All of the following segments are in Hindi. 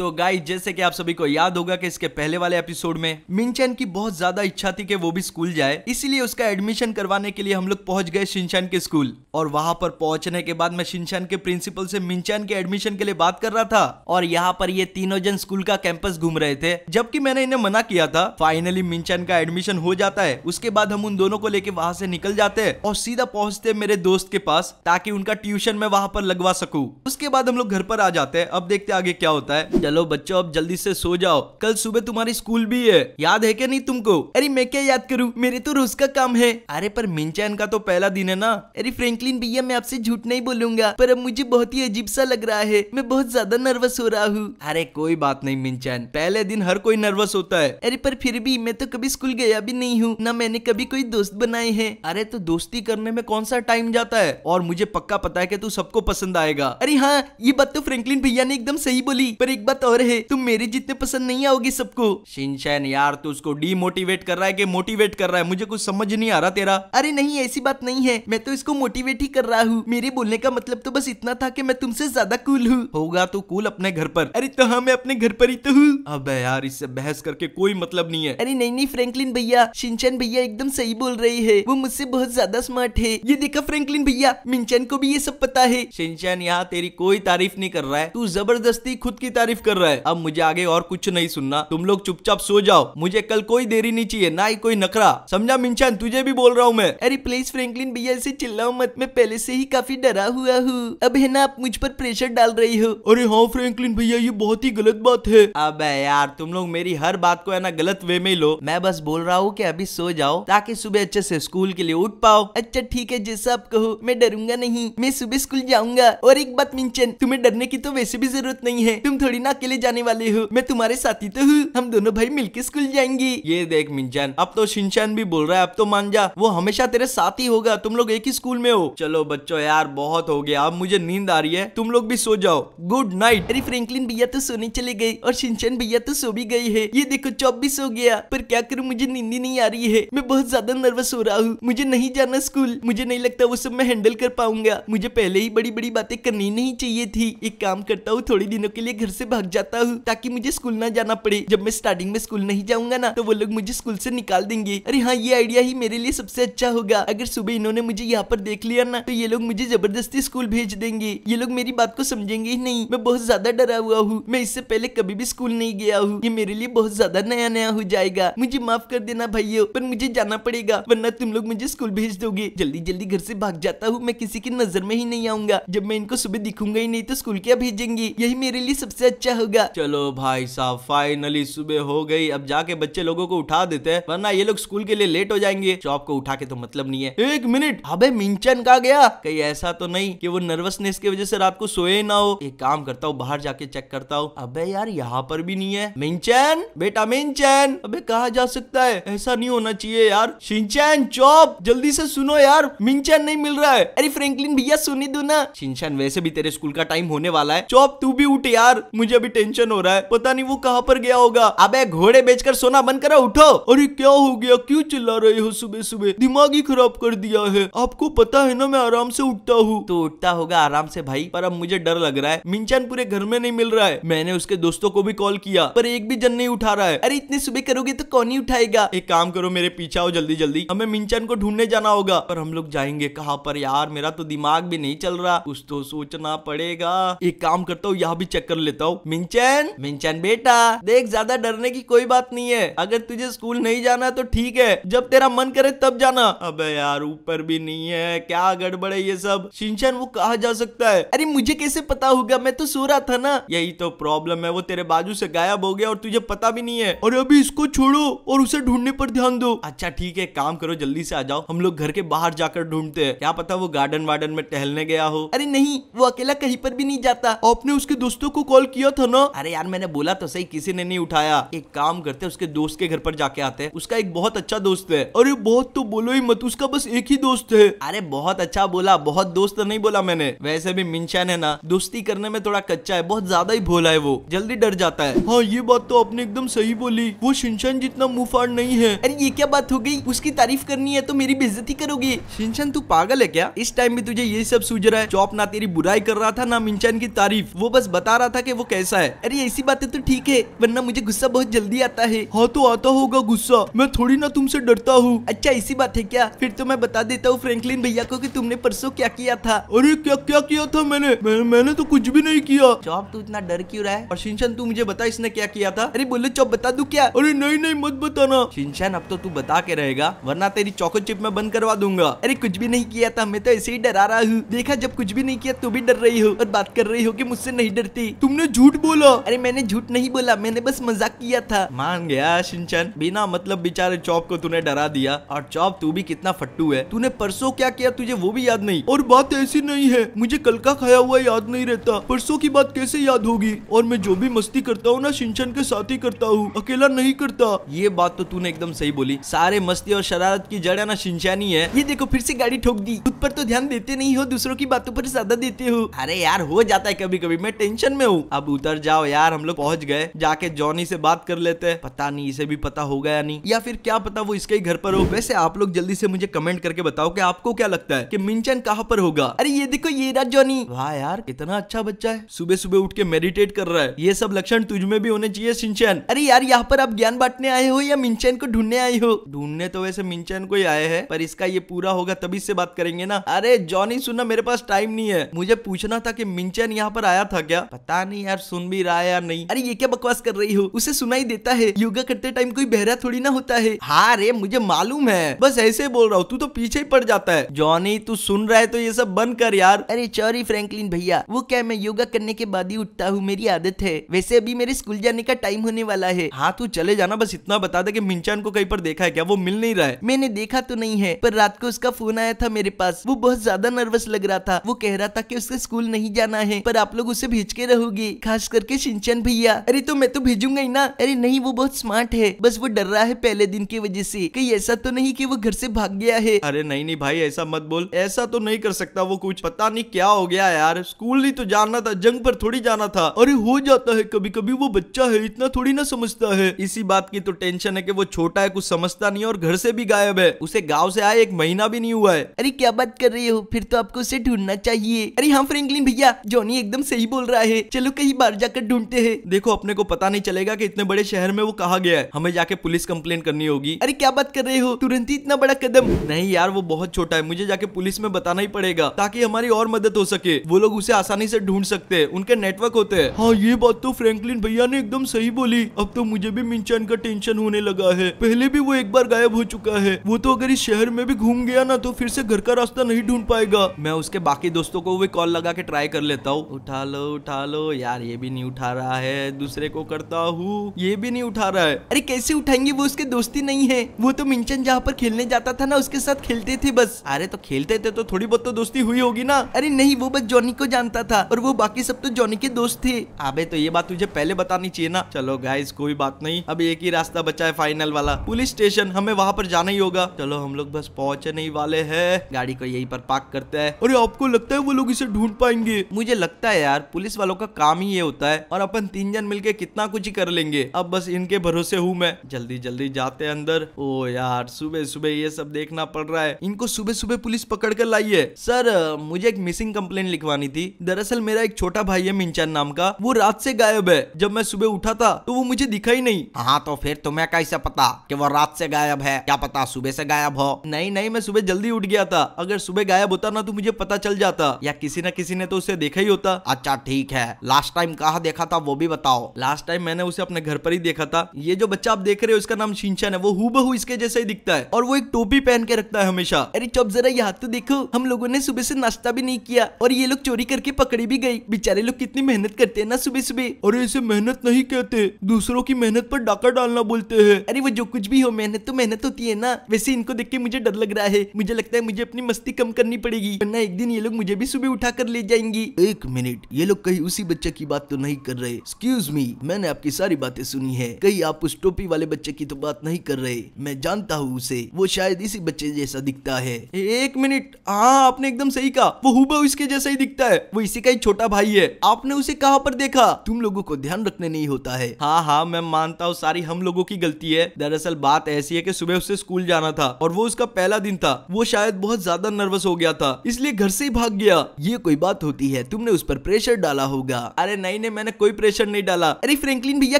तो गाइस जैसे कि आप सभी को याद होगा कि इसके पहले वाले एपिसोड में मिनचैन की बहुत ज्यादा इच्छा थी कि वो भी स्कूल जाए इसीलिए उसका एडमिशन करवाने के लिए हम लोग पहुंच गए शिनचैन के स्कूल और वहां पर पहुंचने के बाद मैं शिनचैन के प्रिंसिपल से मिनचैन के एडमिशन के लिए बात कर रहा था और यहाँ पर ये तीनों जन स्कूल का कैंपस घूम रहे थे जबकि मैंने इन्हें मना किया था फाइनली मिनचैन का एडमिशन हो जाता है उसके बाद हम उन दोनों को लेके वहां से निकल जाते हैं और सीधा पहुंचते मेरे दोस्त के पास ताकि उनका ट्यूशन में वहां पर लगवा सकू उसके बाद हम लोग घर पर आ जाते हैं अब देखते आगे क्या होता है चलो बच्चों अब जल्दी से सो जाओ कल सुबह तुम्हारी स्कूल भी है याद है क्या नहीं तुमको अरे मैं क्या याद करूँ मेरे तो रोज का काम है अरे पर मिंचैन का तो पहला दिन है ना अरे फ्रेंकलिन भैया मैं आपसे झूठ नहीं बोलूंगा पर अब मुझे बहुत ही अजीब सा लग रहा है मैं बहुत ज्यादा नर्वस हो रहा हूँ अरे कोई बात नहीं मिंचैन पहले दिन हर कोई नर्वस होता है अरे पर फिर भी मैं तो कभी स्कूल गया भी नहीं हूँ ना मैंने कभी कोई दोस्त बनाए हैं अरे तो दोस्ती करने में कौन सा टाइम जाता है और मुझे पक्का पता है कि तू सबको पसंद आएगा अरे हाँ ये बात तो फ्रेंकलिन भैया ने एकदम सही बोली पर एक बात बात और है तुम मेरे जितने पसंद नहीं आओगी सबको शिनशैन यार तू उसको डीमोटिवेट कर रहा है कि मोटिवेट कर रहा है मुझे कुछ समझ नहीं आ रहा तेरा अरे नहीं ऐसी बात नहीं है मैं तो इसको मोटिवेट ही कर रहा हूँ मेरे बोलने का मतलब तो बस इतना था की मैं तुमसे ज्यादा कूल हूँ होगा तो कूल अपने घर पर अरे तो हाँ मैं अपने घर पर ही तो हूँ अब यार इससे बहस करके कोई मतलब नहीं है अरे नहीं नहीं फ्रेंकलिन भैया शिनचैन भैया एकदम सही बोल रही है वो मुझसे बहुत ज्यादा स्मार्ट है ये देखा फ्रेंकलिन भैया मिंचन को भी ये सब पता है शिनचैन यहाँ तेरी कोई तारीफ नहीं कर रहा है तू जबरदस्ती खुद की तारीफ तारीफ कर रहा है अब मुझे आगे और कुछ नहीं सुनना तुम लोग चुपचाप सो जाओ मुझे कल कोई देरी नहीं चाहिए ना ही कोई नखरा समझा मिंशान तुझे भी बोल रहा हूँ मैं अरे प्लीज फ्रेंकलिन भैया ऐसी चिल्लाओ मत मैं पहले से ही काफी डरा हुआ हूँ अब है ना आप मुझ पर प्रेशर डाल रही हो अरे हाँ फ्रेंकलिन भैया ये बहुत ही गलत बात है अब यार तुम लोग मेरी हर बात को है ना गलत वे में लो मैं बस बोल रहा हूँ की अभी सो जाओ ताकि सुबह अच्छे से स्कूल के लिए उठ पाओ अच्छा ठीक है जैसा आप कहो मैं डरूंगा नहीं मैं सुबह स्कूल जाऊंगा और एक बात मिंचन तुम्हें डरने की तो वैसे भी जरूरत नहीं है तुम थोड़ी ना अकेले जाने वाले हो मैं तुम्हारे साथी तो हूँ हम दोनों भाई मिलके स्कूल जाएंगे ये देख मिंजान अब तो शिनचान भी बोल रहा है अब तो मान जा वो हमेशा तेरे साथ ही होगा तुम लोग एक ही स्कूल में हो चलो बच्चो यार बहुत हो गया अब मुझे नींद आ रही है तुम लोग भी सो जाओ गुड नाइट अरे फ्रेंकलिन भैया तो सोने चले गए और शिनचान भैया तो सो भी गयी है ये देखो चौबीस भी सो गया पर क्या करूँ मुझे नींद नहीं आ रही है मैं बहुत ज्यादा नर्वस हो रहा हूँ मुझे नहीं जाना स्कूल मुझे नहीं लगता वो सब मैं हैंडल कर पाऊंगा मुझे पहले ही बड़ी बड़ी बातें करनी नहीं चाहिए थी एक काम करता हूँ थोड़ी दिनों के लिए घर से बाहर भाग जाता हूँ ताकि मुझे स्कूल ना जाना पड़े जब मैं स्टार्टिंग में स्कूल नहीं जाऊंगा ना तो वो लोग मुझे स्कूल से निकाल देंगे अरे हाँ ये आइडिया ही मेरे लिए सबसे अच्छा होगा अगर सुबह इन्होंने मुझे यहाँ पर देख लिया ना तो ये लोग मुझे जबरदस्ती स्कूल भेज देंगे ये लोग मेरी बात को समझेंगे ही नहीं मैं बहुत ज्यादा डरा हुआ हूँ मैं इससे पहले कभी भी स्कूल नहीं गया हूँ ये मेरे लिए बहुत ज्यादा नया नया हो जाएगा मुझे माफ कर देना भाइयों पर मुझे जाना पड़ेगा वरना तुम लोग मुझे स्कूल भेज दोगे जल्दी जल्दी घर से भाग जाता हूँ मैं किसी की नजर में ही नहीं आऊंगा जब मैं इनको सुबह दिखूंगा ही नहीं तो स्कूल क्या भेजेंगे यही मेरे लिए सबसे अच्छा अच्छा होगा चलो भाई साहब फाइनली सुबह हो गई अब जाके बच्चे लोगों को उठा देते हैं वरना ये लोग स्कूल के लिए लेट हो जाएंगे चॉप को उठा के तो मतलब नहीं है एक मिनट अबे मिंचन का गया कहीं ऐसा तो नहीं कि वो नर्वसनेस की वजह से रात को सोए ना हो एक काम करता हूँ बाहर जाके चेक करता हूँ अबे यार यहाँ पर भी नहीं है मिंचन बेटा मिंचन अबे कहा जा सकता है ऐसा नहीं होना चाहिए यार सिंचन चौप जल्दी से सुनो यार मिंचन नहीं मिल रहा है अरे फ्रेंकलिन भैया सुनी दो ना सिंचन वैसे भी तेरे स्कूल का टाइम होने वाला है चौप तू भी उठ यार मुझे अभी टेंशन हो रहा है पता नहीं वो कहाँ पर गया होगा अब घोड़े बेचकर सोना बंद करो उठो अरे क्या हो गया क्यों चिल्ला रहे हो सुबह सुबह दिमाग ही खराब कर दिया है आपको पता है ना मैं आराम से उठता हूँ तो उठता होगा आराम से भाई पर अब मुझे डर लग रहा है मिंचन पूरे घर में नहीं मिल रहा है मैंने उसके दोस्तों को भी कॉल किया पर एक भी जन नहीं उठा रहा है अरे इतने सुबह करोगे तो कौन ही उठाएगा एक काम करो मेरे पीछा हो जल्दी जल्दी हमें मिंचन को ढूंढने जाना होगा पर हम लोग जाएंगे कहाँ पर यार मेरा तो दिमाग भी नहीं चल रहा कुछ तो सोचना पड़ेगा एक काम करता हूँ यहाँ भी चेक कर लेता हूँ मिंचन मिंचन बेटा देख ज्यादा डरने की कोई बात नहीं है अगर तुझे स्कूल नहीं जाना तो ठीक है जब तेरा मन करे तब जाना अबे यार ऊपर भी नहीं है क्या गड़बड़ है ये सब शिनचैन वो कहा जा सकता है अरे मुझे कैसे पता होगा मैं तो सो रहा था ना यही तो प्रॉब्लम है वो तेरे बाजू से गायब हो गया और तुझे पता भी नहीं है और अभी इसको छोड़ो और उसे ढूंढने पर ध्यान दो अच्छा ठीक है काम करो जल्दी से आ जाओ हम लोग घर के बाहर जाकर ढूंढते हैं क्या पता वो गार्डन वार्डन में टहलने गया हो अरे नहीं वो अकेला कहीं पर भी नहीं जाता आपने उसके दोस्तों को कॉल किया था हो तो ना अरे यार मैंने बोला तो सही किसी ने नहीं उठाया एक काम करते उसके दोस्त के घर पर जाके आते उसका एक बहुत अच्छा दोस्त है अरे बहुत तो बोलो ही मत उसका बस एक ही दोस्त है अरे बहुत अच्छा बोला बहुत दोस्त तो नहीं बोला मैंने वैसे भी मिनशान है ना दोस्ती करने में थोड़ा कच्चा है बहुत ज्यादा ही भोला है वो जल्दी डर जाता है हाँ ये बात तो आपने एकदम सही बोली वो शिनशान जितना मुफाड़ नहीं है अरे ये क्या बात हो गई उसकी तारीफ करनी है तो मेरी बेजती करोगी शिनशान तू पागल है क्या इस टाइम भी तुझे ये सब सूझ रहा है चौप ना तेरी बुराई कर रहा था ना मिनशान की तारीफ वो बस बता रहा था कि वो कैसे गुस्सा है अरे ऐसी बातें तो ठीक है वरना मुझे गुस्सा बहुत जल्दी आता है हाँ तो आता होगा गुस्सा मैं थोड़ी ना तुमसे डरता हूँ अच्छा ऐसी बात है क्या फिर तो मैं बता देता हूँ फ्रेंकलिन भैया को की तुमने परसों क्या किया था अरे क्या क्या किया था मैंने मैं, मैंने तो कुछ भी नहीं किया चौप तू इतना डर क्यूँ रहा है और शिनशान तू मुझे बता इसने क्या किया था अरे बोले चौप बता दू क्या अरे नहीं नहीं मत बताना शिनशान अब तो तू बता के रहेगा वरना तेरी चौको चिप में बंद करवा दूंगा अरे कुछ भी नहीं किया था मैं तो ऐसे ही डरा रहा हूँ देखा जब कुछ भी नहीं किया तू तो भी डर रही हो और बात कर रही हो की मुझसे नहीं डरती तुमने झूठ झूठ बोलो अरे मैंने झूठ नहीं बोला मैंने बस मजाक किया था मान गया शिनचन बिना मतलब बेचारे चौप को तूने डरा दिया और चौप तू भी कितना फट्टू है तूने परसों क्या किया तुझे वो भी याद नहीं और बात ऐसी नहीं है मुझे कल का खाया हुआ याद नहीं रहता परसों की बात कैसे याद होगी और मैं जो भी मस्ती करता हूँ ना सिंचन के साथ ही करता हूँ अकेला नहीं करता ये बात तो तूने एकदम सही बोली सारे मस्ती और शरारत की जड़ है ना सिंचन ही है ये देखो फिर से गाड़ी ठोक दी खुद पर तो ध्यान देते नहीं हो दूसरों की बातों पर ज्यादा देते हो अरे यार हो जाता है कभी कभी मैं टेंशन में हूँ अब उतर जाओ यार हम लोग पहुंच गए जाके जॉनी से बात कर लेते हैं पता नहीं इसे भी पता होगा या नहीं या फिर क्या पता वो इसके ही घर पर हो वैसे आप लोग जल्दी से मुझे कमेंट करके बताओ कि आपको क्या लगता है कि मिंचन कहाँ पर होगा अरे ये देखो ये रहा जॉनी वाह यार कितना अच्छा बच्चा है सुबह सुबह उठ के मेडिटेट कर रहा है ये सब लक्षण तुझमें भी होने चाहिए सिंचन अरे यार यहाँ पर आप ज्ञान बांटने आए हो या मिंचन को ढूंढने आए हो ढूंढने तो वैसे मिंचन को ही आए हैं पर इसका ये पूरा होगा तभी से बात करेंगे ना अरे जॉनी सुनना मेरे पास टाइम नहीं है मुझे पूछना था कि मिंचन यहाँ पर आया था क्या पता नहीं यार सुन भी रहा है या नहीं अरे ये क्या बकवास कर रही हो उसे सुनाई देता है योगा करते टाइम कोई बहरा थोड़ी ना होता है हाँ रे मुझे मालूम है बस ऐसे बोल रहा हूँ तू तो पीछे ही पड़ जाता है जॉनी तू सुन रहा है तो ये सब बंद कर यार अरे चौरी फ्रेंकलिन भैया वो क्या मैं योगा करने के बाद ही उठता हूँ मेरी आदत है वैसे अभी मेरे स्कूल जाने का टाइम होने वाला है हाँ तू चले जाना बस इतना बता दे कि मिंचान को कहीं पर देखा है क्या वो मिल नहीं रहा है मैंने देखा तो नहीं है पर रात को उसका फोन आया था मेरे पास वो बहुत ज्यादा नर्वस लग रहा था वो कह रहा था की उसके स्कूल नहीं जाना है पर आप लोग उसे भेज के रहोगे खास खास करके सिंचन भैया अरे तो मैं तो भेजूंगा ही ना अरे नहीं वो बहुत स्मार्ट है बस वो डर रहा है पहले दिन की वजह से कहीं ऐसा तो नहीं कि वो घर से भाग गया है अरे नहीं नहीं भाई ऐसा मत बोल ऐसा तो नहीं कर सकता वो कुछ पता नहीं क्या हो गया यार स्कूल ही तो जाना था जंग पर थोड़ी जाना था अरे हो जाता है कभी कभी वो बच्चा है इतना थोड़ी ना समझता है इसी बात की तो टेंशन है की वो छोटा है कुछ समझता नहीं और घर से भी गायब है उसे गाँव से आए एक महीना भी नहीं हुआ है अरे क्या बात कर रही हो फिर तो आपको उसे ढूंढना चाहिए अरे हाँ फ्रेंकलिन भैया जॉनी एकदम सही बोल रहा है चलो कहीं बात बाहर जाकर ढूंढते हैं देखो अपने को पता नहीं चलेगा कि इतने बड़े शहर में वो कहा गया है हमें जाके पुलिस कंप्लेन करनी होगी अरे क्या बात कर रहे हो तुरंत ही इतना बड़ा कदम नहीं यार वो बहुत छोटा है मुझे जाके पुलिस में बताना ही पड़ेगा ताकि हमारी और मदद हो सके वो लोग उसे आसानी से ढूंढ सकते हैं उनके नेटवर्क होते हैं हाँ ये बात तो फ्रेंकलिन भैया ने एकदम सही बोली अब तो मुझे भी मिंचन का टेंशन होने लगा है पहले भी वो एक बार गायब हो चुका है वो तो अगर इस शहर में भी घूम गया ना तो फिर से घर का रास्ता नहीं ढूंढ पाएगा मैं उसके बाकी दोस्तों को भी कॉल लगा के ट्राई कर लेता हूँ उठा लो उठा लो यार ये भी नहीं उठा रहा है दूसरे को करता हूँ ये भी नहीं उठा रहा है अरे कैसे उठाएंगे वो उसके दोस्ती नहीं है वो तो मिंचन जहाँ पर खेलने जाता था ना उसके साथ खेलते थे बस अरे तो खेलते थे तो थोड़ी बहुत तो दोस्ती हुई होगी ना अरे नहीं वो बस जॉनी को जानता था और वो बाकी सब तो जॉनी के दोस्त थे अबे तो ये बात तुझे पहले बतानी चाहिए ना चलो गाइस कोई बात नहीं अब एक ही रास्ता बचा है फाइनल वाला पुलिस स्टेशन हमें वहाँ पर जाना ही होगा चलो हम लोग बस पहुँच नहीं वाले है गाड़ी को यही पर पार्क करते हैं अरे आपको लगता है वो लोग इसे ढूंढ पाएंगे मुझे लगता है यार पुलिस वालों का काम ही ये होता है और अपन तीन जन मिलके कितना कुछ ही कर लेंगे अब बस इनके भरोसे हूँ मैं जल्दी जल्दी जाते हैं अंदर ओ यार सुबह सुबह ये सब देखना पड़ रहा है इनको सुबह सुबह पुलिस पकड़ कर लाई है सर मुझे एक मिसिंग कम्प्लेन लिखवानी थी दरअसल मेरा एक छोटा भाई है मिंचन नाम का वो रात से गायब है जब मैं सुबह उठा था तो वो मुझे दिखा ही नहीं हाँ तो फिर तुम्हें कैसे पता कि वो रात से गायब है क्या पता सुबह से गायब हो नहीं नहीं मैं सुबह जल्दी उठ गया था अगर सुबह गायब होता ना तो मुझे पता चल जाता या किसी न किसी ने तो उसे देखा ही होता अच्छा ठीक है लास्ट टाइम कहा देखा था वो भी बताओ लास्ट टाइम मैंने उसे अपने घर पर ही देखा था ये जो बच्चा आप देख रहे हो इसका नाम शिंचन है वो हु इसके जैसे ही दिखता है और वो एक टोपी पहन के रखता है हमेशा अरे चौप जरा यहाँ तो देखो हम लोगों ने सुबह से नाश्ता भी नहीं किया और ये लोग चोरी करके पकड़ी भी गई बेचारे लोग कितनी मेहनत करते है ना सुबह सुबह और इसे मेहनत नहीं कहते दूसरों की मेहनत पर डाका डालना बोलते हैं अरे वो जो कुछ भी हो मेहनत तो मेहनत होती है ना वैसे इनको देख के मुझे डर लग रहा है मुझे लगता है मुझे अपनी मस्ती कम करनी पड़ेगी वरना एक दिन ये लोग मुझे भी सुबह उठा कर ले जाएंगी एक मिनट ये लोग कहीं उसी बच्चे की बात तो नहीं कर रहे एक्सक्यूज मी मैंने आपकी सारी बातें सुनी है कहीं आप उस टोपी वाले बच्चे की तो बात नहीं कर रहे मैं जानता हूँ उसे वो शायद इसी बच्चे जैसा दिखता है एक मिनट हाँ आपने एकदम सही कहा वो हुबा इसके जैसा ही दिखता है वो इसी का ही छोटा भाई है आपने उसे कहाँ पर देखा तुम लोगों को ध्यान रखने नहीं होता है हाँ हाँ मैं मानता हूँ सारी हम लोगों की गलती है दरअसल बात ऐसी है की सुबह उसे स्कूल जाना था और वो उसका पहला दिन था वो शायद बहुत ज्यादा नर्वस हो गया था इसलिए घर से ही भाग गया ये कोई बात होती है तुमने उस पर प्रेशर डाला होगा अरे नहीं नहीं नहीं मैंने कोई प्रेशर नहीं डाला अरे फ्रेंकलिन भैया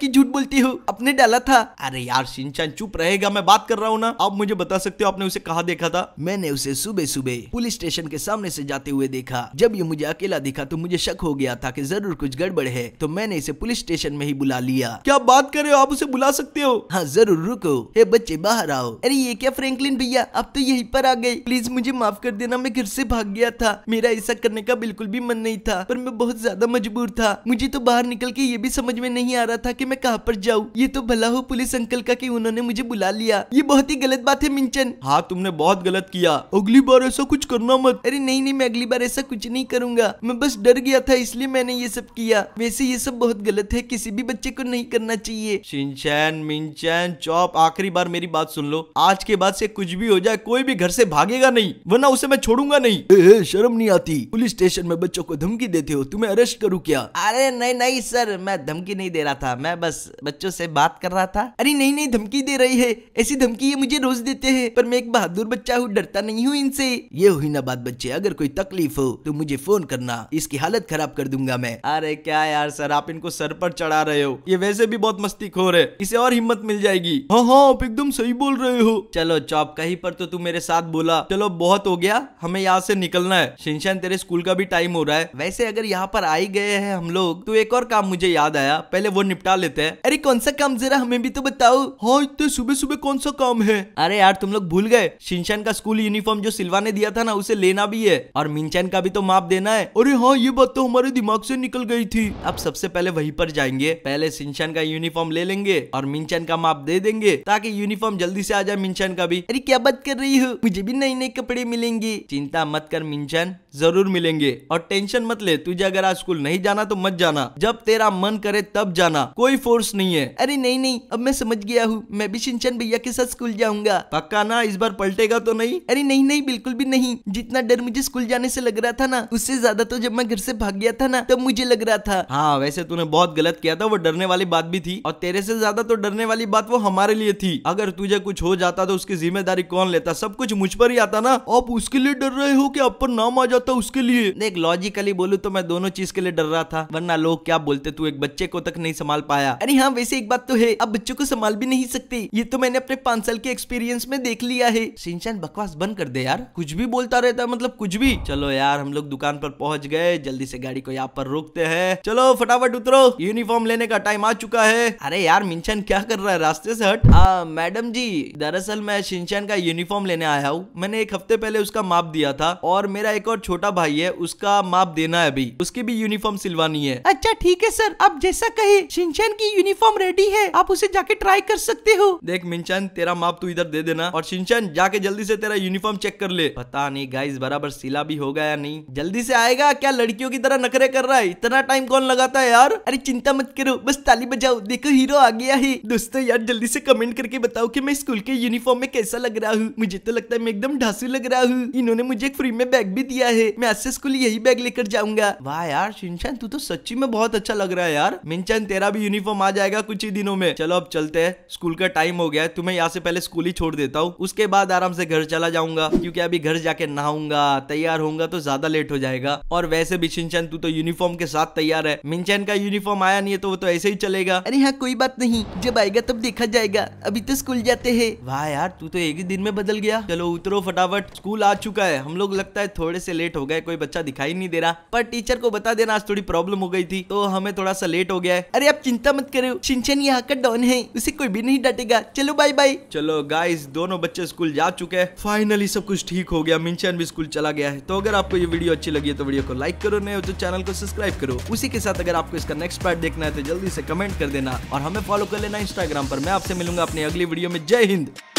की झूठ बोलती हो अपने डाला था अरे यार सिंचन चुप रहेगा मैं बात कर रहा हूँ ना आप मुझे बता सकते हो आपने उसे कहा देखा था मैंने उसे सुबह सुबह पुलिस स्टेशन के सामने से जाते हुए देखा जब ये मुझे अकेला दिखा तो मुझे शक हो गया था की जरूर कुछ गड़बड़ है तो मैंने इसे पुलिस स्टेशन में ही बुला लिया क्या बात करे आप उसे बुला सकते हो हाँ जरूर रुको हे बच्चे बाहर आओ अरे ये क्या फ्रेंकलिन भैया अब तो यही पर आ गए प्लीज मुझे माफ कर देना मैं घर से भाग गया था मेरा ऐसा करने का बिल्कुल भी मन नहीं था पर मैं बहुत ज्यादा मजबूर था मुझे तो बाहर निकल के ये भी समझ में नहीं आ रहा था कि मैं कहाँ पर जाऊँ ये तो भला हो पुलिस अंकल का कि उन्होंने मुझे बुला लिया ये बहुत ही गलत बात है मिंचन हाँ तुमने बहुत गलत किया अगली बार ऐसा कुछ करना मत अरे नहीं नहीं मैं अगली बार ऐसा कुछ नहीं करूंगा मैं बस डर गया था इसलिए मैंने ये सब किया वैसे ये सब बहुत गलत है किसी भी बच्चे को नहीं करना चाहिए सिंचैन मिंचन चौप आखिरी बार मेरी बात सुन लो आज के बाद से कुछ भी हो जाए कोई भी घर से भागेगा नहीं वरना उसे मैं छोड़ूंगा नहीं शर्म नहीं आती पुलिस स्टेशन में बच्चों को धमकी देते हो तुम्हें अरेस्ट करूँ क्या अरे अरे नहीं नहीं सर मैं धमकी नहीं दे रहा था मैं बस बच्चों से बात कर रहा था अरे नहीं नहीं धमकी दे रही है ऐसी धमकी ये मुझे रोज देते हैं पर मैं एक बहादुर बच्चा हूँ डरता नहीं हूँ इनसे ये हुई ना बात बच्चे अगर कोई तकलीफ हो तो मुझे फोन करना इसकी हालत खराब कर दूंगा मैं अरे क्या यार सर आप इनको सर पर चढ़ा रहे हो ये वैसे भी बहुत मस्ती खोर है इसे और हिम्मत मिल जाएगी हाँ हाँ आप एकदम सही बोल रहे हो चलो चौप कहीं पर तो तू मेरे साथ बोला चलो बहुत हो गया हमें यहाँ से निकलना है शिनशान तेरे स्कूल का भी टाइम हो रहा है वैसे अगर यहाँ पर आई गए हैं हम लोग लोग तो एक और काम मुझे याद आया पहले वो निपटा लेते हैं अरे कौन सा काम जरा हमें भी तो बताओ हाँ इतने सुबह सुबह कौन सा काम है अरे यार तुम लोग भूल गए शिनशान का स्कूल यूनिफॉर्म जो सिल्वा ने दिया था ना उसे लेना भी है और मिनचैन का भी तो माप देना है अरे हाँ ये बात तो हमारे दिमाग से निकल गई थी अब सबसे पहले वहीं पर जाएंगे पहले शिनशान का यूनिफॉर्म ले लेंगे और मिनचैन का माप दे देंगे ताकि यूनिफॉर्म जल्दी से आ जाए मिनचैन का भी अरे क्या बात कर रही हो मुझे भी नए नए कपड़े मिलेंगे चिंता मत कर मिनचैन जरूर मिलेंगे और टेंशन मत ले तुझे अगर आज स्कूल नहीं जाना तो मत जाना जब तेरा मन करे तब जाना कोई फोर्स नहीं है अरे नहीं नहीं अब मैं समझ गया हूँ मैं भी सिंचन भैया के साथ स्कूल जाऊंगा पक्का ना इस बार पलटेगा तो नहीं अरे नहीं नहीं बिल्कुल भी नहीं जितना डर मुझे स्कूल जाने से लग रहा था ना उससे ज्यादा तो जब मैं घर से भाग गया था ना तब मुझे लग रहा था हाँ वैसे तूने बहुत गलत किया था वो डरने वाली बात भी थी और तेरे से ज्यादा तो डरने वाली बात वो हमारे लिए थी अगर तुझे कुछ हो जाता तो उसकी जिम्मेदारी कौन लेता सब कुछ मुझ पर ही आता ना आप उसके लिए डर रहे हो कि आप पर नाम आ जाता था उसके लिए देख लॉजिकली बोलू तो मैं दोनों चीज के लिए डर रहा था वरना लोग क्या बोलते तू एक बच्चे को तक नहीं संभाल पाया अरे हाँ वैसे एक बात तो है अब बच्चों को संभाल भी नहीं सकते ये तो मैंने अपने पांच साल के एक्सपीरियंस में देख लिया है सिंचन बकवास बंद कर दे यार कुछ भी बोलता रहता मतलब कुछ भी चलो यार हम लोग दुकान पर पहुंच गए जल्दी से गाड़ी को यहाँ पर रोकते हैं चलो फटाफट उतरो यूनिफॉर्म लेने का टाइम आ चुका है अरे यार मिंचन क्या कर रहा है रास्ते से हट आ, मैडम जी दरअसल मैं सिंचन का यूनिफॉर्म लेने आया हूँ मैंने एक हफ्ते पहले उसका माप दिया था और मेरा एक और छोटा छोटा भाई है उसका माप देना है अभी उसकी भी यूनिफॉर्म सिलवानी है अच्छा ठीक है सर आप जैसा कहे शिनचैन की यूनिफॉर्म रेडी है आप उसे जाके ट्राई कर सकते हो देख मिनचैन तेरा माप तू इधर दे देना और शिनचैन जाके जल्दी से तेरा यूनिफॉर्म चेक कर ले पता नहीं गाइस बराबर सिला भी होगा या नहीं जल्दी से आएगा क्या लड़कियों की तरह नखरे कर रहा है इतना टाइम कौन लगाता है यार अरे चिंता मत करो बस ताली बजाओ देखो हीरो आ गया है दोस्तों यार जल्दी से कमेंट करके बताओ कि मैं स्कूल के यूनिफॉर्म में कैसा लग रहा हूँ मुझे तो लगता है मैं एकदम ढांसू लग रहा हूँ इन्होंने मुझे फ्री में बैग भी दिया है मैं आज से स्कूल यही बैग लेकर जाऊंगा वाह यार शिनचैन तू तो सच्ची में बहुत अच्छा लग रहा है यार मिनचैन तेरा भी यूनिफॉर्म आ जाएगा कुछ ही दिनों में चलो अब चलते हैं स्कूल का टाइम हो गया है तुम्हें यहाँ से पहले स्कूल ही छोड़ देता हूँ उसके बाद आराम से घर चला जाऊंगा क्योंकि अभी घर जाके नहाऊंगा तैयार होऊंगा तो ज्यादा लेट हो जाएगा और वैसे भी शिनचैन तू तो यूनिफॉर्म के साथ तैयार है मिनचैन का यूनिफॉर्म आया नहीं है तो वो तो ऐसे ही चलेगा अरे हाँ कोई बात नहीं जब आएगा तब देखा जाएगा अभी तो स्कूल जाते हैं वाह यार तू तो एक ही दिन में बदल गया चलो उतरो फटाफट स्कूल आ चुका है हम लोग लगता है थोड़े से लेट लेट हो गए कोई बच्चा दिखाई नहीं दे रहा पर टीचर को बता देना आज थोड़ी प्रॉब्लम हो गई थी तो हमें थोड़ा सा लेट हो गया है अरे आप चिंता मत करो छिंचन यहाँ का डॉन है उसे कोई भी नहीं डटेगा चलो बाय बाय चलो गाइस दोनों बच्चे स्कूल जा चुके हैं फाइनली सब कुछ ठीक हो गया मिंचन भी स्कूल चला गया है तो अगर आपको ये वीडियो अच्छी लगी है तो वीडियो को लाइक करो नहीं हो तो चैनल को सब्सक्राइब करो उसी के साथ अगर आपको इसका नेक्स्ट पार्ट देखना है तो जल्दी से कमेंट कर देना और हमें फॉलो कर लेना इंस्टाग्राम पर मैं आपसे मिलूंगा अपनी अगली वीडियो में जय हिंद